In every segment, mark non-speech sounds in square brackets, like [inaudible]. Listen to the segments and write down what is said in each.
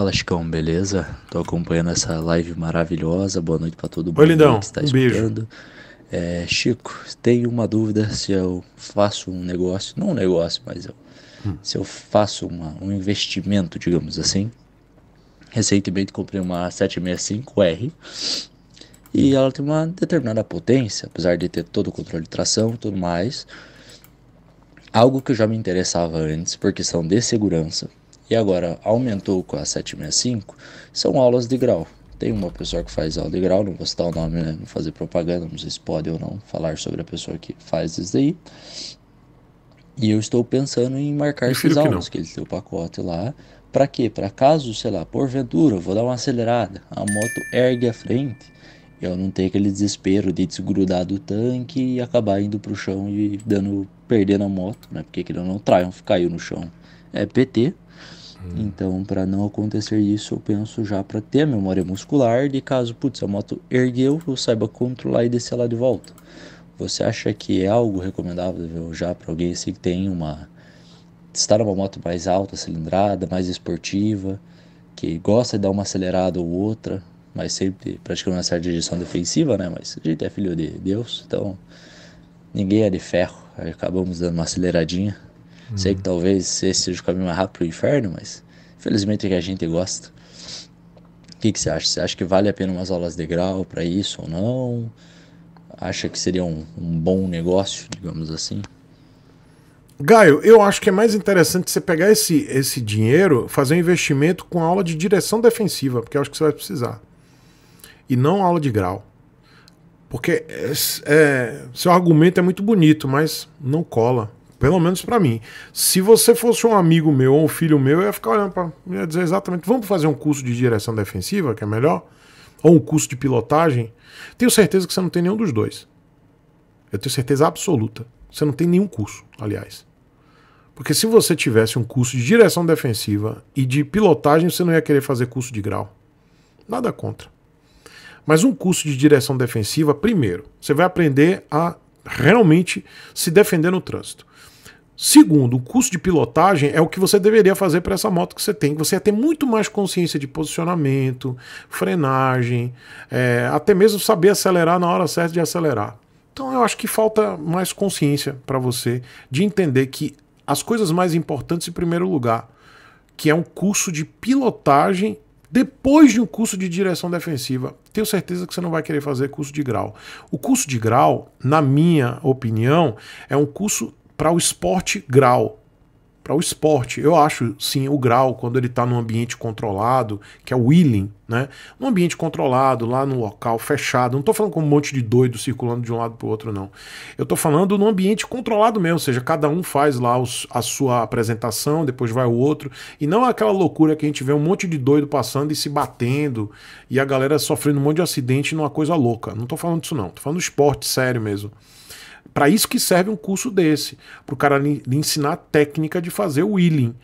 Fala Chicão, beleza? Tô acompanhando essa live maravilhosa. Boa noite para todo mundo Oi, Lindão. que está um escutando. É, Chico, tenho uma dúvida se eu faço um negócio, não um negócio, mas eu, hum. se eu faço uma, um investimento, digamos assim. Recentemente comprei uma 765R e hum. ela tem uma determinada potência, apesar de ter todo o controle de tração e tudo mais. Algo que eu já me interessava antes, porque são de segurança e agora aumentou com a 765, são aulas de grau. Tem uma pessoa que faz aula de grau, não vou citar o nome, né? Vou fazer propaganda, não sei se pode ou não falar sobre a pessoa que faz isso daí. E eu estou pensando em marcar esses aulas, que, que ele tem o pacote lá. Para quê? Para caso, sei lá, porventura, vou dar uma acelerada, a moto ergue a frente, eu não ter aquele desespero de desgrudar do tanque e acabar indo pro chão e dando, perdendo a moto, né? Porque aquilo não não, Triumph caiu no chão. É PT. Uhum. Então, para não acontecer isso, eu penso já para ter a memória muscular de caso, putz, a moto ergueu, eu saiba controlar e descer lá de volta. Você acha que é algo recomendável já para alguém assim que tem uma estar numa moto mais alta, cilindrada, mais esportiva, que gosta de dar uma acelerada ou outra, mas sempre praticando uma certa direção defensiva, né? Mas a gente é filho de Deus, então ninguém é de ferro. Acabamos dando uma aceleradinha Sei que uhum. talvez esse seja o caminho mais rápido para o inferno, mas felizmente é que a gente gosta. O que, que você acha? Você acha que vale a pena umas aulas de grau para isso ou não? Acha que seria um, um bom negócio, digamos assim? Gaio, eu acho que é mais interessante você pegar esse, esse dinheiro, fazer um investimento com aula de direção defensiva, porque eu acho que você vai precisar. E não aula de grau. Porque é, é, seu argumento é muito bonito, mas não cola pelo menos para mim. Se você fosse um amigo meu ou um filho meu, eu ia ficar olhando para. ia dizer exatamente: vamos fazer um curso de direção defensiva, que é melhor? Ou um curso de pilotagem? Tenho certeza que você não tem nenhum dos dois. Eu tenho certeza absoluta. Você não tem nenhum curso, aliás. Porque se você tivesse um curso de direção defensiva e de pilotagem, você não ia querer fazer curso de grau. Nada contra. Mas um curso de direção defensiva, primeiro, você vai aprender a realmente se defender no trânsito. Segundo, o curso de pilotagem é o que você deveria fazer para essa moto que você tem. Você ia ter muito mais consciência de posicionamento, frenagem, é, até mesmo saber acelerar na hora certa de acelerar. Então eu acho que falta mais consciência para você de entender que as coisas mais importantes em primeiro lugar, que é um curso de pilotagem depois de um curso de direção defensiva, tenho certeza que você não vai querer fazer curso de grau. O curso de grau, na minha opinião, é um curso para o esporte grau. Para o esporte, eu acho sim o grau, quando ele está num ambiente controlado, que é o willing, né? Num ambiente controlado, lá no local fechado. Não estou falando com um monte de doido circulando de um lado para o outro, não. Eu estou falando num ambiente controlado mesmo, ou seja, cada um faz lá os, a sua apresentação, depois vai o outro. E não é aquela loucura que a gente vê um monte de doido passando e se batendo e a galera sofrendo um monte de acidente numa coisa louca. Não estou falando disso, não. Estou falando do esporte sério mesmo para isso que serve um curso desse, para o cara lhe, ensinar a técnica de fazer o wheeling.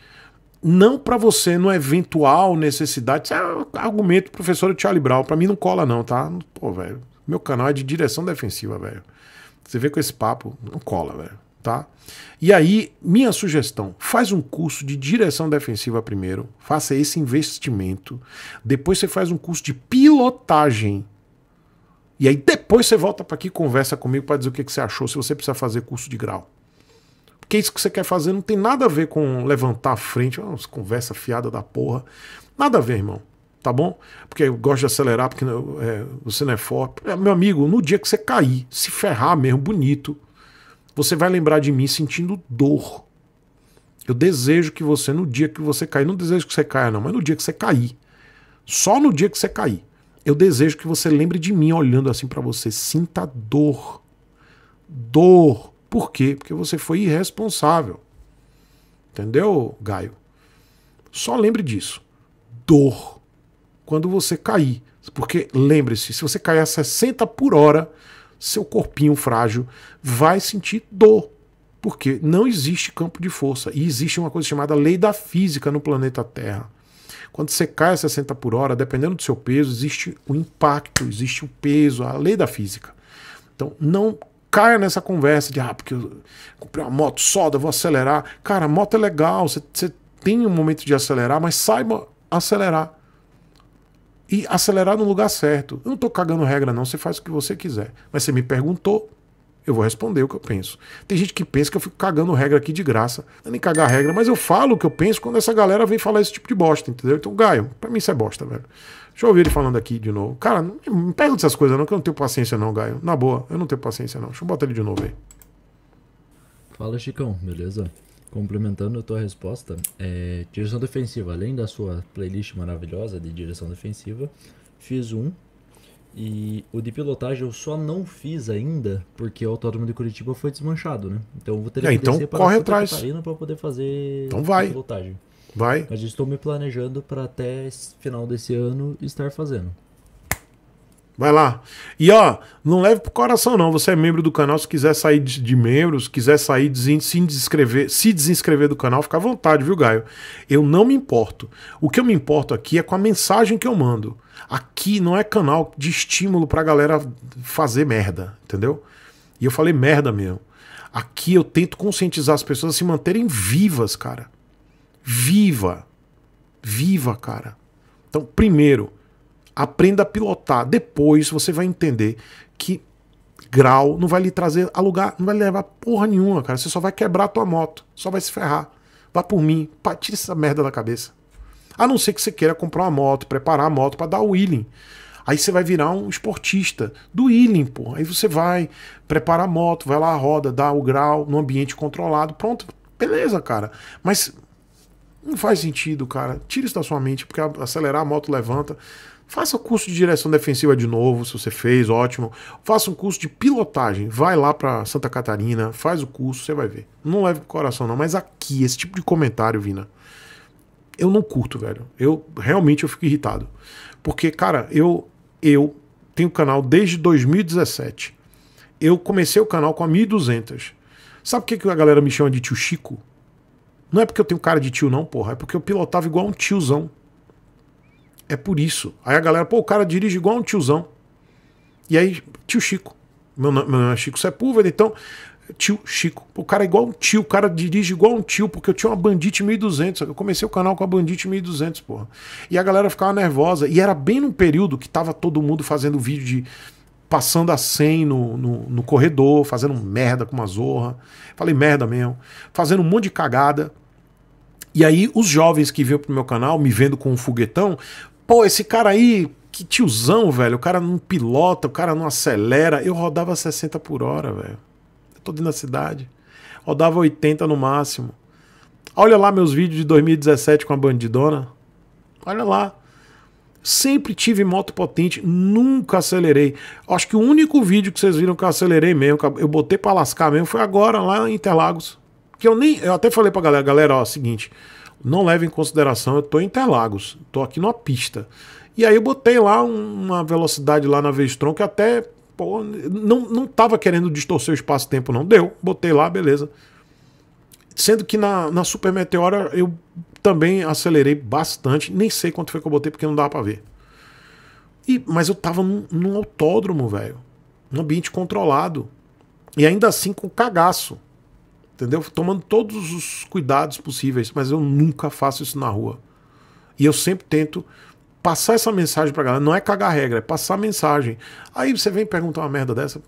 Não para você, no eventual necessidade. Isso é argumento, professor Charlie Brown. Para mim não cola, não, tá? Pô, velho. Meu canal é de direção defensiva, velho. Você vê com esse papo, não cola, velho. Tá? E aí, minha sugestão, faz um curso de direção defensiva primeiro, faça esse investimento, depois você faz um curso de pilotagem e aí depois você volta para aqui e conversa comigo para dizer o que, que você achou, se você precisa fazer curso de grau. Porque isso que você quer fazer não tem nada a ver com levantar a frente, ah, conversa fiada da porra. Nada a ver, irmão. Tá bom? Porque eu gosto de acelerar, porque é, você não é forte. É, meu amigo, no dia que você cair, se ferrar mesmo, bonito, você vai lembrar de mim sentindo dor. Eu desejo que você, no dia que você cair, não desejo que você caia, não, mas no dia que você cair, só no dia que você cair, eu desejo que você lembre de mim olhando assim para você. Sinta dor. Dor. Por quê? Porque você foi irresponsável. Entendeu, Gaio? Só lembre disso. Dor. Quando você cair. Porque lembre-se, se você cair a 60 por hora, seu corpinho frágil vai sentir dor. Porque não existe campo de força. E existe uma coisa chamada lei da física no planeta Terra. Quando você cai a 60 por hora, dependendo do seu peso, existe o impacto, existe o peso, a lei da física. Então, não caia nessa conversa de, ah, porque eu comprei uma moto soda, vou acelerar. Cara, a moto é legal, você, você tem um momento de acelerar, mas saiba acelerar. E acelerar no lugar certo. Eu não estou cagando regra, não, você faz o que você quiser. Mas você me perguntou, eu vou responder o que eu penso. Tem gente que pensa que eu fico cagando regra aqui de graça. Não é nem cagar regra, mas eu falo o que eu penso quando essa galera vem falar esse tipo de bosta, entendeu? Então, Gaio, pra mim isso é bosta, velho. Deixa eu ouvir ele falando aqui de novo. Cara, não me pergunte essas coisas não, que eu não tenho paciência não, Gaio. Na boa, eu não tenho paciência não. Deixa eu botar ele de novo aí. Fala, Chicão, beleza? Complementando a tua resposta, é, direção defensiva, além da sua playlist maravilhosa de direção defensiva, fiz um e o de pilotagem eu só não fiz ainda, porque o autódromo de Curitiba foi desmanchado, né? Então eu vou ter é, que então descer para Santa atrás. Catarina para poder fazer então vai. pilotagem. Vai. Mas estou me planejando para até final desse ano estar fazendo. Vai lá. E ó, não leve pro coração não. Você é membro do canal, se quiser sair de, de quiser sair se desinscrever, se desinscrever do canal, fica à vontade, viu, Gaio? Eu não me importo. O que eu me importo aqui é com a mensagem que eu mando. Aqui não é canal de estímulo pra galera fazer merda, entendeu? E eu falei merda mesmo. Aqui eu tento conscientizar as pessoas a se manterem vivas, cara. Viva. Viva, cara. Então, primeiro, aprenda a pilotar. Depois você vai entender que grau não vai lhe trazer a lugar, não vai levar porra nenhuma, cara. Você só vai quebrar a tua moto, só vai se ferrar. Vá por mim, tira essa merda da cabeça. A não ser que você queira comprar uma moto, preparar a moto para dar o wheeling. Aí você vai virar um esportista do wheeling, pô. Aí você vai preparar a moto, vai lá, a roda, dá o grau no ambiente controlado, pronto. Beleza, cara. Mas não faz sentido, cara. Tira isso da sua mente, porque acelerar a moto levanta. Faça o curso de direção defensiva de novo, se você fez, ótimo. Faça um curso de pilotagem. Vai lá para Santa Catarina, faz o curso, você vai ver. Não leve pro coração, não. Mas aqui, esse tipo de comentário, Vina, eu não curto, velho. Eu realmente eu fico irritado. Porque, cara, eu eu tenho canal desde 2017. Eu comecei o canal com a 1200. Sabe por que, que a galera me chama de tio Chico? Não é porque eu tenho cara de tio, não, porra. É porque eu pilotava igual um tiozão. É por isso. Aí a galera, pô, o cara dirige igual um tiozão. E aí, tio Chico. Meu nome, meu nome é Chico Sepúlveda, então Tio Chico. O cara é igual um tio, o cara dirige igual um tio, porque eu tinha uma Bandit 1200. Eu comecei o canal com a Bandit 1200, porra. E a galera ficava nervosa. E era bem num período que tava todo mundo fazendo vídeo de. Passando a 100 no, no, no corredor, fazendo merda com uma zorra. Falei merda mesmo. Fazendo um monte de cagada. E aí, os jovens que vinham pro meu canal, me vendo com um foguetão, pô, esse cara aí, que tiozão, velho. O cara não pilota, o cara não acelera. Eu rodava 60 por hora, velho tô dentro da cidade. Rodava 80 no máximo. Olha lá meus vídeos de 2017 com a bandidona. Olha lá. Sempre tive moto potente, nunca acelerei. Acho que o único vídeo que vocês viram que eu acelerei mesmo, que eu botei pra lascar mesmo, foi agora lá em Interlagos. Que eu nem. Eu até falei pra galera, galera, ó, é seguinte, não leve em consideração, eu tô em Interlagos, tô aqui numa pista. E aí eu botei lá uma velocidade lá na Vestron que até pô, não, não tava querendo distorcer o espaço-tempo, não. Deu, botei lá, beleza. Sendo que na, na Super Meteora eu também acelerei bastante. Nem sei quanto foi que eu botei, porque não dava pra ver. E, mas eu tava num, num autódromo, velho. Um ambiente controlado. E ainda assim com cagaço. Entendeu? Tomando todos os cuidados possíveis. Mas eu nunca faço isso na rua. E eu sempre tento passar essa mensagem pra galera. Não é cagar regra, é passar a mensagem. Aí você vem perguntar uma merda dessa.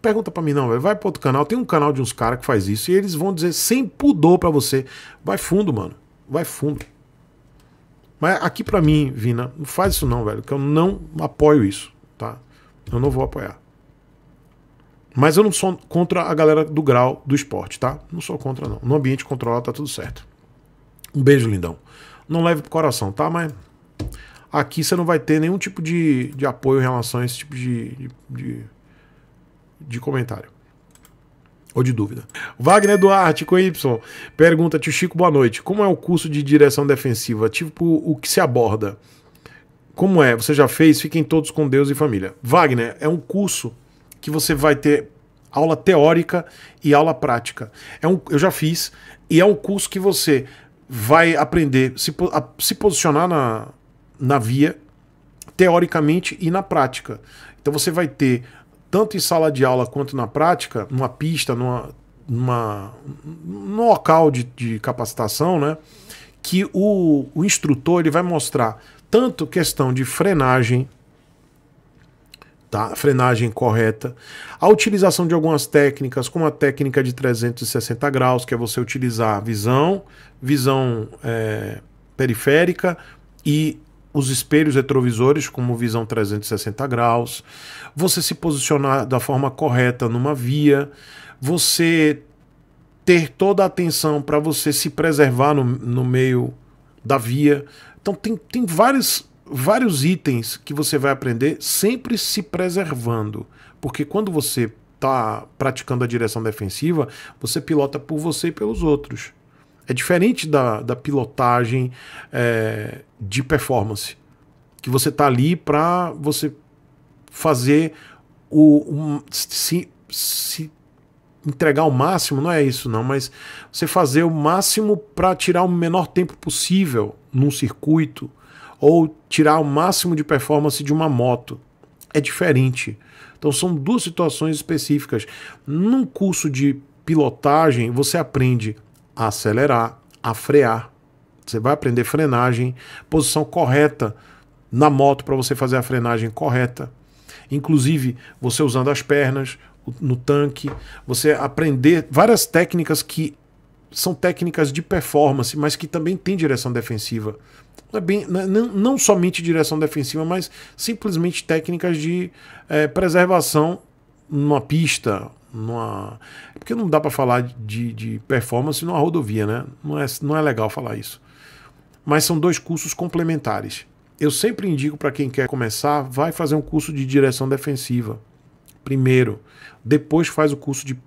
Pergunta pra mim, não, velho. Vai pro outro canal. Tem um canal de uns caras que faz isso e eles vão dizer sem pudor pra você. Vai fundo, mano. Vai fundo. Mas aqui pra mim, Vina, não faz isso não, velho. Que eu não apoio isso, tá? Eu não vou apoiar. Mas eu não sou contra a galera do grau do esporte, tá? Não sou contra, não. No ambiente controlado tá tudo certo. Um beijo, lindão. Não leve pro coração, tá? Mas Aqui você não vai ter nenhum tipo de, de apoio em relação a esse tipo de, de, de comentário ou de dúvida. Wagner Duarte com Y pergunta: Tio Chico, boa noite. Como é o curso de direção defensiva? Tipo, o que se aborda? Como é? Você já fez? Fiquem todos com Deus e família. Wagner, é um curso que você vai ter aula teórica e aula prática. É um, eu já fiz e é um curso que você vai aprender se, a, se posicionar na, na via teoricamente e na prática. Então você vai ter tanto em sala de aula quanto na prática, numa pista, numa, numa num local de, de capacitação, né? Que o, o instrutor ele vai mostrar tanto questão de frenagem, tá? frenagem correta, a utilização de algumas técnicas, como a técnica de 360 graus, que é você utilizar visão, visão é, periférica e os espelhos retrovisores como visão 360 graus, você se posicionar da forma correta numa via, você ter toda a atenção para você se preservar no, no meio da via. Então tem, tem vários, vários itens que você vai aprender sempre se preservando. Porque quando você está praticando a direção defensiva, você pilota por você e pelos outros. É diferente da, da pilotagem é, de performance, que você está ali para você fazer o um, se, se entregar o máximo, não é isso não, mas você fazer o máximo para tirar o menor tempo possível num circuito ou tirar o máximo de performance de uma moto. É diferente. Então são duas situações específicas. Num curso de pilotagem, você aprende a acelerar, a frear. Você vai aprender frenagem, posição correta na moto para você fazer a frenagem correta. Inclusive, você usando as pernas no tanque, você aprender várias técnicas que são técnicas de performance, mas que também tem direção defensiva. Não, é bem, não, é, não somente direção defensiva, mas simplesmente técnicas de é, preservação numa pista, numa... É porque não dá para falar de, de performance numa rodovia, né? Não é, não é legal falar isso. Mas são dois cursos complementares. Eu sempre indico para quem quer começar, vai fazer um curso de direção defensiva primeiro, depois faz o curso de,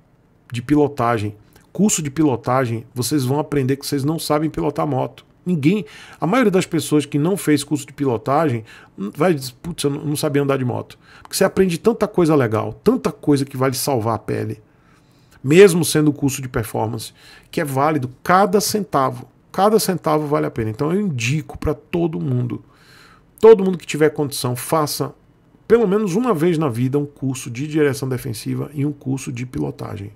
de pilotagem. Curso de pilotagem, vocês vão aprender que vocês não sabem pilotar moto. Ninguém. A maioria das pessoas que não fez curso de pilotagem vai dizer, putz, eu não sabia andar de moto. Porque você aprende tanta coisa legal, tanta coisa que vale salvar a pele. Mesmo sendo curso de performance, que é válido cada centavo. Cada centavo vale a pena. Então eu indico para todo mundo. Todo mundo que tiver condição, faça pelo menos uma vez na vida um curso de direção defensiva e um curso de pilotagem.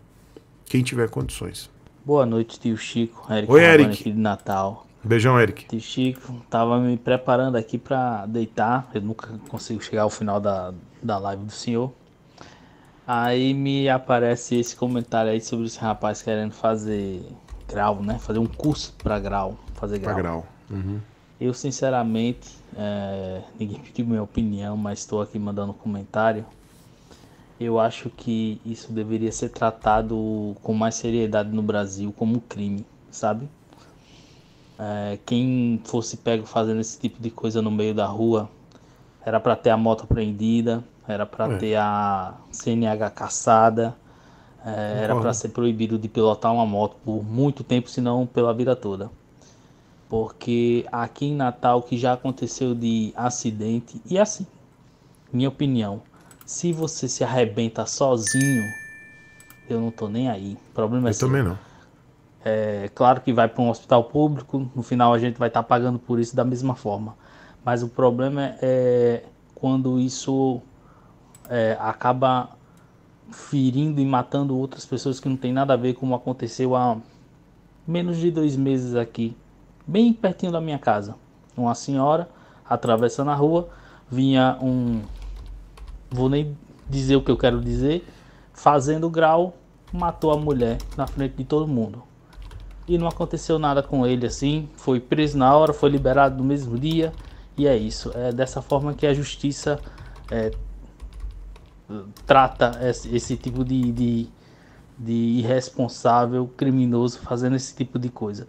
Quem tiver condições. Boa noite, tio Chico. Eric Oi, Eric. Aqui de Natal. Beijão, Eric. Tio Chico, tava me preparando aqui para deitar. Eu nunca consigo chegar ao final da, da live do senhor. Aí me aparece esse comentário aí sobre esse rapaz querendo fazer grau, né? Fazer um curso para grau. Fazer grau. Pra grau. Uhum. Eu, sinceramente, é... ninguém pediu minha opinião, mas estou aqui mandando um comentário. Eu acho que isso deveria ser tratado com mais seriedade no Brasil como crime, sabe? É, quem fosse pego fazendo esse tipo de coisa no meio da rua era para ter a moto prendida, era para é. ter a CNH caçada, é, era para ser proibido de pilotar uma moto por muito tempo, se não pela vida toda. Porque aqui em Natal que já aconteceu de acidente, e assim, minha opinião, se você se arrebenta sozinho, eu não tô nem aí. O problema é eu é também não. É, claro que vai para um hospital público, no final a gente vai estar tá pagando por isso da mesma forma. Mas o problema é quando isso é, acaba ferindo e matando outras pessoas que não tem nada a ver, como aconteceu há menos de dois meses aqui, bem pertinho da minha casa. Uma senhora atravessando a rua, vinha um. Vou nem dizer o que eu quero dizer, fazendo grau, matou a mulher na frente de todo mundo e não aconteceu nada com ele assim. Foi preso na hora, foi liberado no mesmo dia e é isso. É dessa forma que a justiça é, trata esse, esse tipo de, de, de, irresponsável, criminoso fazendo esse tipo de coisa.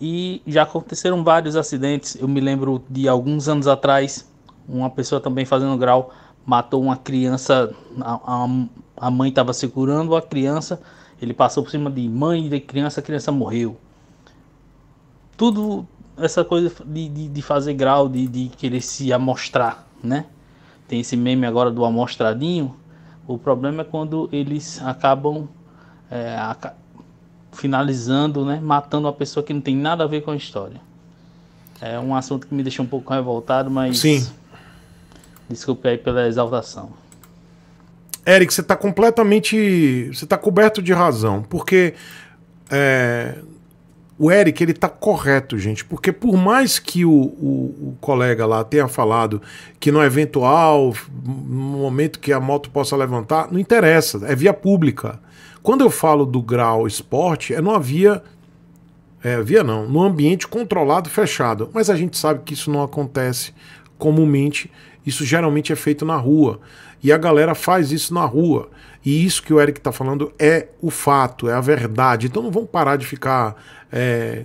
E já aconteceram vários acidentes. Eu me lembro de alguns anos atrás, uma pessoa também fazendo grau matou uma criança. A, a, a mãe estava segurando a criança ele passou por cima de mãe, de criança, a criança morreu. Tudo essa coisa de, de, de fazer grau, de, de querer se amostrar, né? Tem esse meme agora do amostradinho. O problema é quando eles acabam é, finalizando, né? Matando uma pessoa que não tem nada a ver com a história. É um assunto que me deixou um pouco revoltado, mas. Sim. Desculpe aí pela exaltação. Eric, você está completamente. Você está coberto de razão. Porque é, o Eric, ele está correto, gente. Porque por mais que o, o, o, colega lá tenha falado que no eventual no momento que a moto possa levantar, não interessa. É via pública. Quando eu falo do grau esporte, é numa via. É, via não, no ambiente controlado, fechado. Mas a gente sabe que isso não acontece comumente, isso geralmente é feito na rua. E a galera faz isso na rua. E isso que o Eric está falando é o fato, é a verdade. Então não vão parar de ficar é,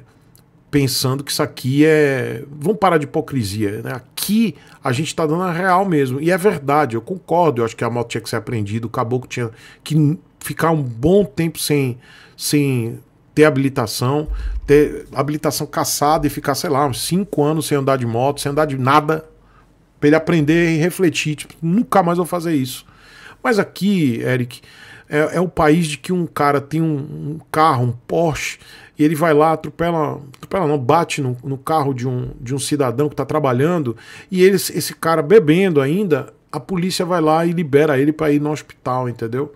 pensando que isso aqui é. Vamos parar de hipocrisia. Né? Aqui a gente está dando a real mesmo. E é verdade, eu concordo. Eu acho que a moto tinha que ser apreendida, o caboclo tinha que ficar um bom tempo sem, sem ter habilitação, ter habilitação caçada e ficar, sei lá, uns 5 anos sem andar de moto, sem andar de nada, Pra ele aprender e refletir. Tipo, nunca mais vou fazer isso. Mas aqui, Eric, é, é o país de que um cara tem um, um, carro, um Porsche, e ele vai lá, atropela, atropela não, bate no, no carro de um, de um cidadão que está trabalhando, e ele, esse cara bebendo ainda, a polícia vai lá e libera ele para ir no hospital, entendeu?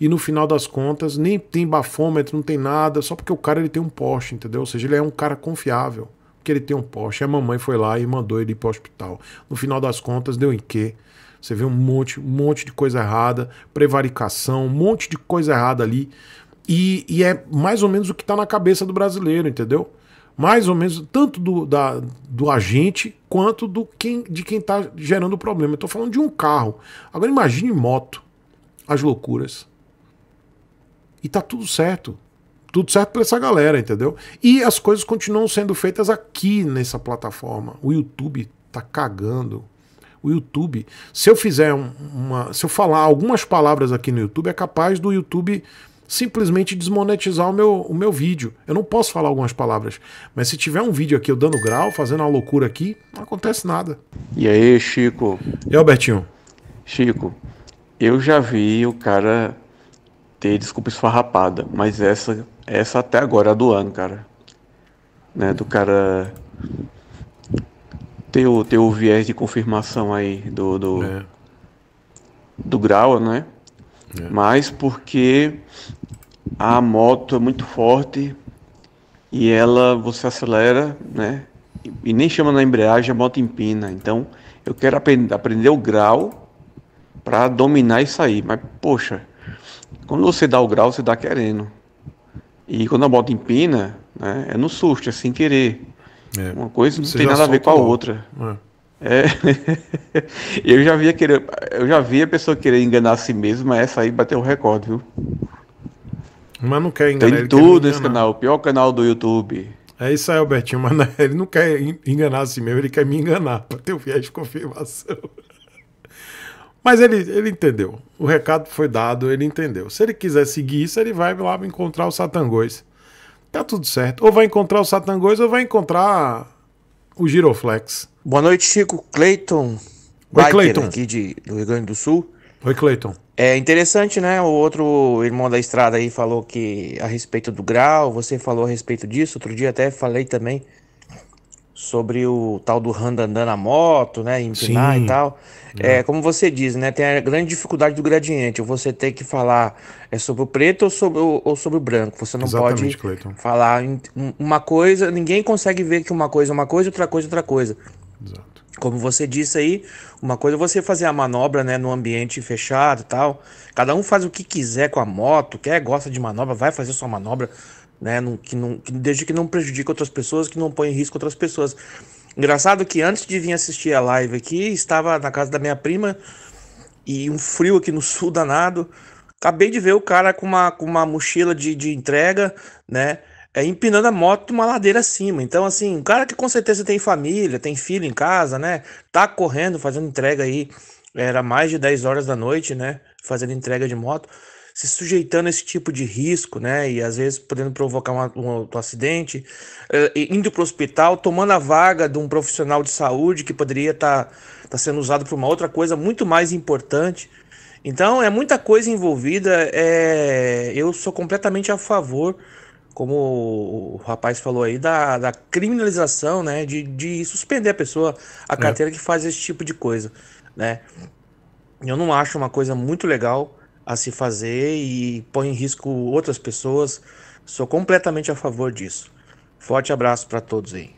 E no final das contas, nem tem bafômetro, não tem nada, só porque o cara ele tem um Porsche, entendeu? Ou seja, ele é um cara confiável porque ele tem um Porsche. A mamãe foi lá e mandou ele ir para o hospital. No final das contas, deu em quê? Você vê um monte, um monte de coisa errada, prevaricação, um monte de coisa errada ali. E, e é mais ou menos o que está na cabeça do brasileiro, entendeu? Mais ou menos, tanto do, da, do agente quanto do quem, de quem está gerando o problema. Eu estou falando de um carro. Agora imagine moto, as loucuras. E tá tudo certo tudo certo para essa galera, entendeu? E as coisas continuam sendo feitas aqui nessa plataforma. O YouTube tá cagando. O YouTube, se eu fizer uma, se eu falar algumas palavras aqui no YouTube, é capaz do YouTube simplesmente desmonetizar o meu, o meu vídeo. Eu não posso falar algumas palavras, mas se tiver um vídeo aqui eu dando grau, fazendo uma loucura aqui, não acontece nada. E aí, Chico? E Albertinho? Chico, eu já vi o cara ter desculpa esfarrapada, mas essa essa até agora é do ano, cara. Né, do cara ter o, ter o viés de confirmação aí do, do, é. do grau, né? É. Mas porque a moto é muito forte e ela você acelera, né? E, e nem chama na embreagem, a moto empina. Então eu quero aprend aprender o grau para dominar isso aí. Mas poxa, quando você dá o grau, você dá tá querendo. E quando a moto empina, né, é no susto, é sem querer. É. Uma coisa não Você tem nada a ver com a logo. outra. É. é. [laughs] eu já via querer, eu já vi a pessoa querer enganar a si mesma, essa aí bateu o recorde, viu? Mas não quer enganar. Tem tudo nesse canal, o pior canal do YouTube. É isso aí, Albertinho, mas é, ele não quer enganar a si mesmo, ele quer me enganar, para ter o viés de confirmação. Mas ele, ele entendeu. O recado foi dado, ele entendeu. Se ele quiser seguir isso, ele vai lá encontrar o satangões. Tá tudo certo. Ou vai encontrar o satangões ou vai encontrar o Giroflex. Boa noite, Chico. Cleiton. Oi, Biker, Clayton. aqui de, do Rio Grande do Sul. Oi, Cleiton. É interessante, né? O outro irmão da estrada aí falou que a respeito do grau, você falou a respeito disso. Outro dia até falei também sobre o tal do andando na moto, né, empinar Sim. e tal. É. é. como você diz, né, tem a grande dificuldade do gradiente. Você tem que falar é sobre o preto ou sobre o, ou sobre o branco. Você não Exatamente, pode Clayton. falar uma coisa, ninguém consegue ver que uma coisa é uma coisa, outra coisa é outra coisa. Exato. Como você disse aí, uma coisa é você fazer a manobra, né, no ambiente fechado, e tal. Cada um faz o que quiser com a moto, quer gosta de manobra, vai fazer sua manobra né? Não, que não, que, desde que não prejudique outras pessoas, que não põe em risco outras pessoas. Engraçado que antes de vir assistir a live aqui, estava na casa da minha prima e um frio aqui no sul danado. Acabei de ver o cara com uma, com uma mochila de, de entrega, né? É, empinando a moto uma ladeira acima. Então, assim, um cara que com certeza tem família, tem filho em casa, né? Tá correndo, fazendo entrega aí. Era mais de 10 horas da noite, né? Fazendo entrega de moto se sujeitando a esse tipo de risco, né? E às vezes podendo provocar um, um, acidente, uh, indo para o hospital, tomando a vaga de um profissional de saúde que poderia estar tá, tá sendo usado para uma outra coisa muito mais importante. Então é muita coisa envolvida. É... Eu sou completamente a favor, como o rapaz falou aí, da, da criminalização, né? De, de suspender a pessoa, a é. carteira é. que faz esse tipo de coisa, né? Eu não acho uma coisa muito legal a se fazer e põe em risco outras pessoas. Sou completamente a favor disso. Forte abraço para todos aí.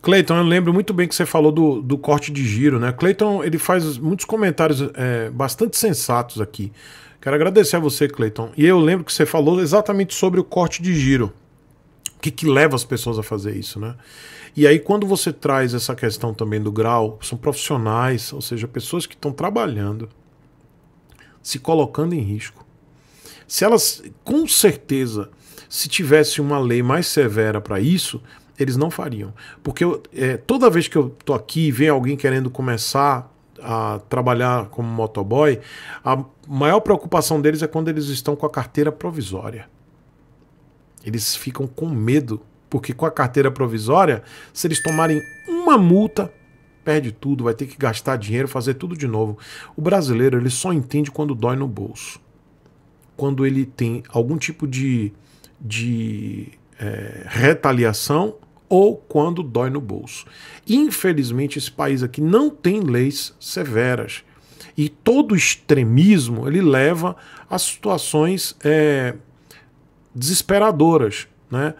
Cleiton, eu lembro muito bem que você falou do, do corte de giro, né? Cleiton, ele faz muitos comentários é, bastante sensatos aqui. Quero agradecer a você, Cleiton. E eu lembro que você falou exatamente sobre o corte de giro. O que, que leva as pessoas a fazer isso, né? E aí, quando você traz essa questão também do grau, são profissionais, ou seja, pessoas que estão trabalhando, se colocando em risco. Se elas, com certeza, se tivesse uma lei mais severa para isso, eles não fariam. Porque eu, é, toda vez que eu tô aqui e vem alguém querendo começar a trabalhar como motoboy, a maior preocupação deles é quando eles estão com a carteira provisória. Eles ficam com medo, porque com a carteira provisória, se eles tomarem uma multa, perde tudo, vai ter que gastar dinheiro, fazer tudo de novo. O brasileiro, ele só entende quando dói no bolso. Quando ele tem algum tipo de, de é, retaliação ou quando dói no bolso. Infelizmente, esse país aqui não tem leis severas. E todo extremismo ele leva a situações é, desesperadoras. Né?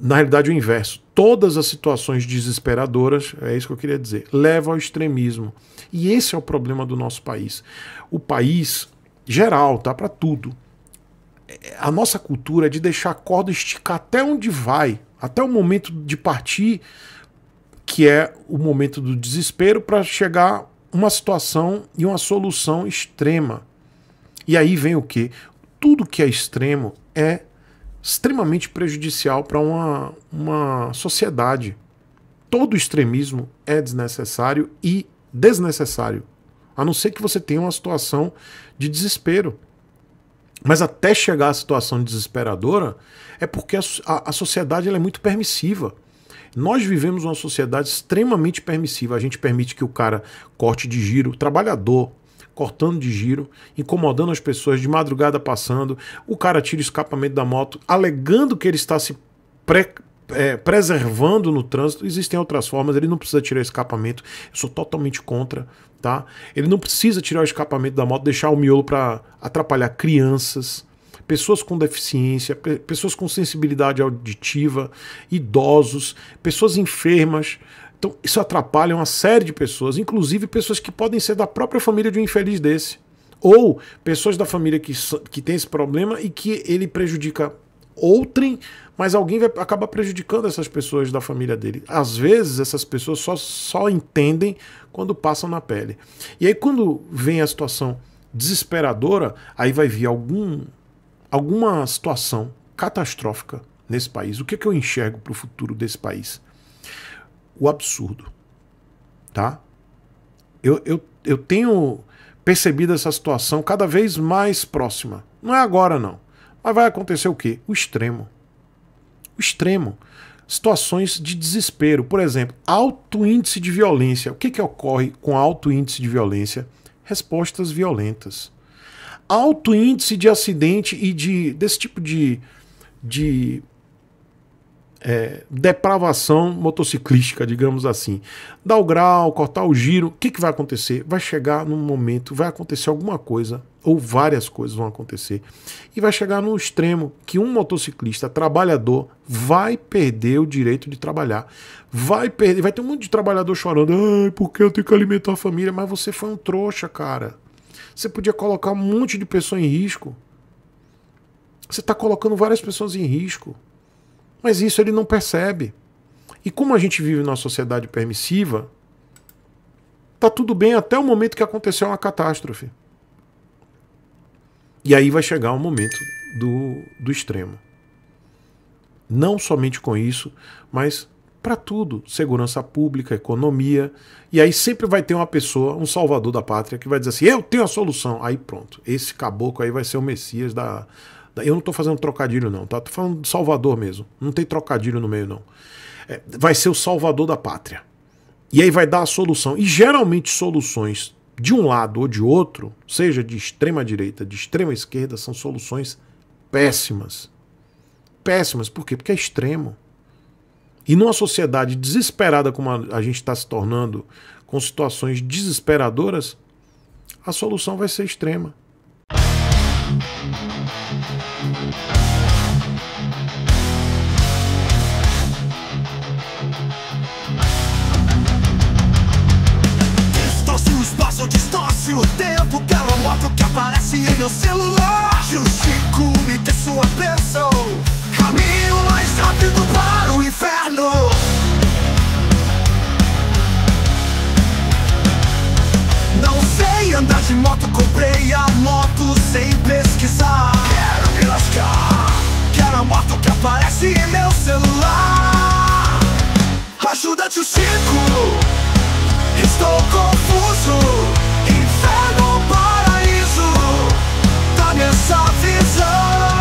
Na realidade, o inverso todas as situações desesperadoras, é isso que eu queria dizer, leva ao extremismo. E esse é o problema do nosso país. O país, geral, tá para tudo. É, a nossa cultura é de deixar a corda esticar até onde vai, até o momento de partir, que é o momento do desespero, para chegar uma situação e uma solução extrema. E aí vem o que? Tudo que é extremo é extremamente prejudicial para uma, uma sociedade. Todo extremismo é desnecessário e desnecessário, a não ser que você tenha uma situação de desespero. Mas até chegar à situação desesperadora é porque a, a, a sociedade é muito permissiva. Nós vivemos uma sociedade extremamente permissiva. A gente permite que o cara corte de giro, o trabalhador, cortando de giro, incomodando as pessoas, de madrugada passando. O cara tira o escapamento da moto, alegando que ele está se é, preservando no trânsito, existem outras formas, ele não precisa tirar escapamento, eu sou totalmente contra, tá? Ele não precisa tirar o escapamento da moto, deixar o miolo para atrapalhar crianças, pessoas com deficiência, pessoas com sensibilidade auditiva, idosos, pessoas enfermas, então, isso atrapalha uma série de pessoas, inclusive pessoas que podem ser da própria família de um infeliz desse. Ou pessoas da família que, que tem esse problema e que ele prejudica outrem, mas alguém vai acabar prejudicando essas pessoas da família dele. Às vezes, essas pessoas só, só entendem quando passam na pele. E aí, quando vem a situação desesperadora, aí vai vir algum, alguma situação catastrófica nesse país. O que, é que eu enxergo para o futuro desse país? o absurdo. Tá? Eu, eu, eu tenho percebido essa situação cada vez mais próxima. Não é agora, não. Mas vai acontecer o quê? O extremo. O extremo. Situações de desespero. Por exemplo, alto índice de violência. O que, que ocorre com alto índice de violência? Respostas violentas. Alto índice de acidente e de desse tipo de, de é, depravação motociclística, digamos assim. Dar o grau, cortar o giro, o que, que vai acontecer? Vai chegar num momento, vai acontecer alguma coisa, ou várias coisas vão acontecer, e vai chegar no extremo que um motociclista trabalhador vai perder o direito de trabalhar. Vai perder, vai ter um monte de trabalhador chorando, ai, porque eu tenho que alimentar a família, mas você foi um trouxa, cara. Você podia colocar um monte de pessoa em risco. Você está colocando várias pessoas em risco. Mas isso ele não percebe. E como a gente vive numa sociedade permissiva, tá tudo bem até o momento que aconteceu uma catástrofe. E aí vai chegar o momento do, do extremo. Não somente com isso, mas para tudo: segurança pública, economia. E aí sempre vai ter uma pessoa, um salvador da pátria, que vai dizer assim: eu tenho a solução. Aí pronto, esse caboclo aí vai ser o Messias da, eu não estou fazendo trocadilho, não, tá? Tô falando Salvador mesmo. Não tem trocadilho no meio, não. É, vai ser o salvador da pátria. E aí vai dar a solução. E geralmente soluções de um lado ou de outro, seja de extrema direita, de extrema esquerda, são soluções péssimas. Péssimas, por quê? Porque é extremo. E numa sociedade desesperada como a gente está se tornando, com situações desesperadoras, a solução vai ser extrema. Bate o tempo, cala a moto que aparece em meu celular E o Chico me dê sua bênção Caminho mais rápido para o inferno Não sei andar de moto, comprei a moto sem pesquisar Quero me lascar Quero a moto que aparece em meu celular Ajuda-te o Chico Estou confuso darkness off his own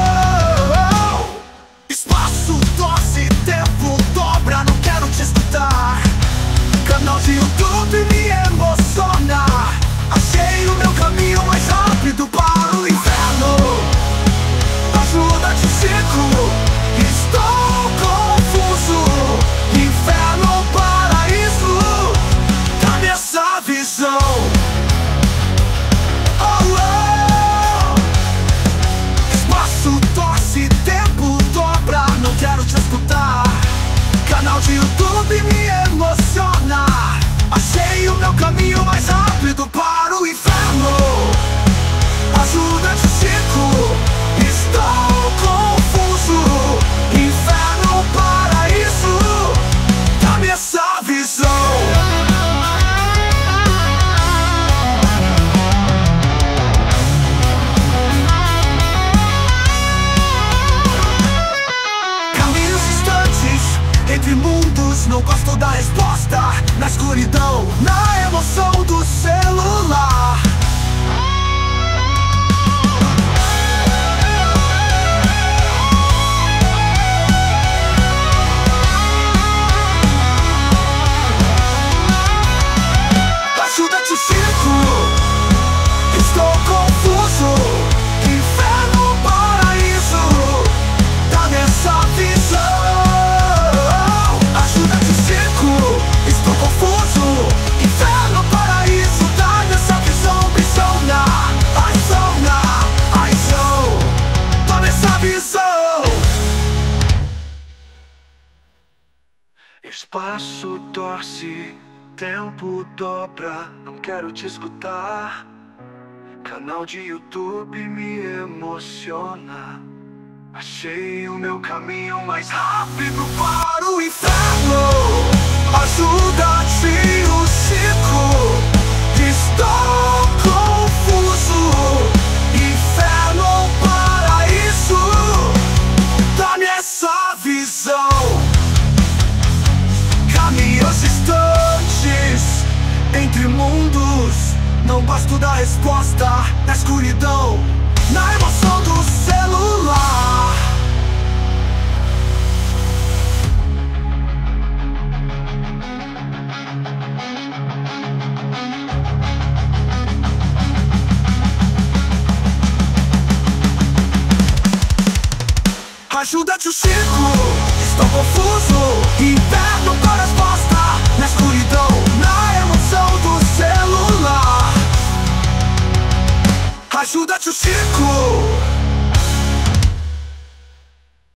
quero te escutar. Canal de YouTube me emociona. Achei o meu caminho mais rápido para o inferno. Ajuda-te o ciclo.